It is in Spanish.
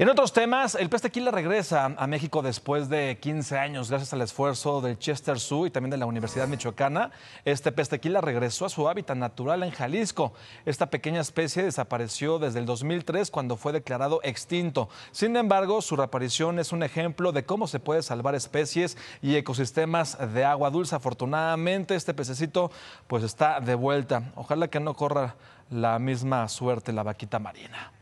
En otros temas, el pez tequila regresa a México después de 15 años, gracias al esfuerzo del Chester Zoo y también de la Universidad Michoacana. Este pez tequila regresó a su hábitat natural en Jalisco. Esta pequeña especie desapareció desde el 2003 cuando fue declarado extinto. Sin embargo, su reaparición es un ejemplo de cómo se puede salvar especies y ecosistemas de agua dulce. Afortunadamente, este pececito pues está de vuelta. Ojalá que no corra la misma suerte la vaquita marina.